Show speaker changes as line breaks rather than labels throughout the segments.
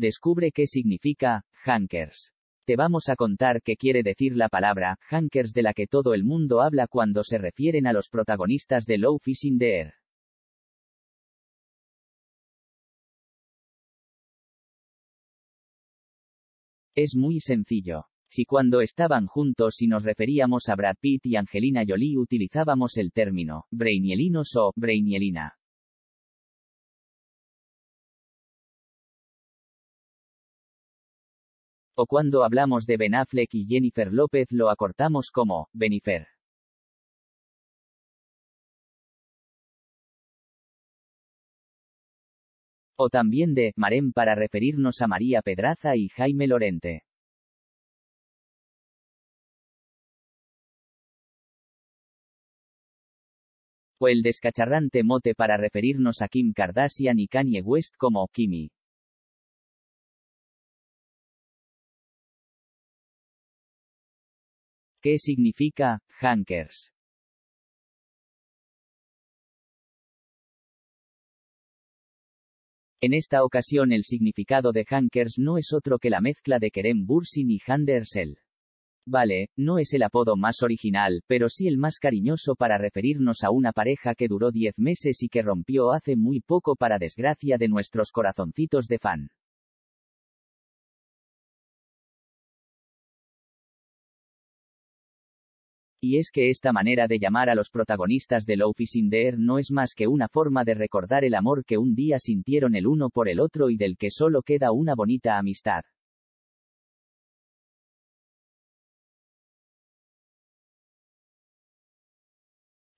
Descubre qué significa, hankers. Te vamos a contar qué quiere decir la palabra, hankers de la que todo el mundo habla cuando se refieren a los protagonistas de Low Fishing the Air. Es muy sencillo. Si cuando estaban juntos y nos referíamos a Brad Pitt y Angelina Jolie utilizábamos el término brainielinos o brainielina,
o cuando hablamos de Ben Affleck y Jennifer López lo acortamos como Benifer. O también de Marem para referirnos a María Pedraza y Jaime Lorente. O el descacharrante mote para referirnos a Kim Kardashian y Kanye West como Kimi. ¿Qué significa, Hankers?
En esta ocasión el significado de Hankers no es otro que la mezcla de Kerem Bursin y Handersel. Vale, no es el apodo más original, pero sí el más cariñoso para referirnos a una pareja que duró 10 meses y que rompió hace muy poco para desgracia de nuestros corazoncitos de fan. Y es que esta manera de llamar a los protagonistas de Love is in the Air no es más que una forma de recordar el amor que un día sintieron el uno por el otro y del que solo queda una bonita amistad.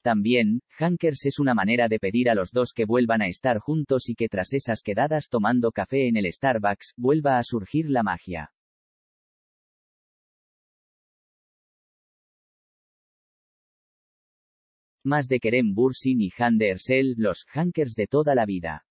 También, Hankers es una manera de pedir a los dos que vuelvan a estar juntos y que tras esas quedadas tomando café en el Starbucks, vuelva a surgir la magia.
más de Kerem Bursin y Han de los Hankers de toda la vida.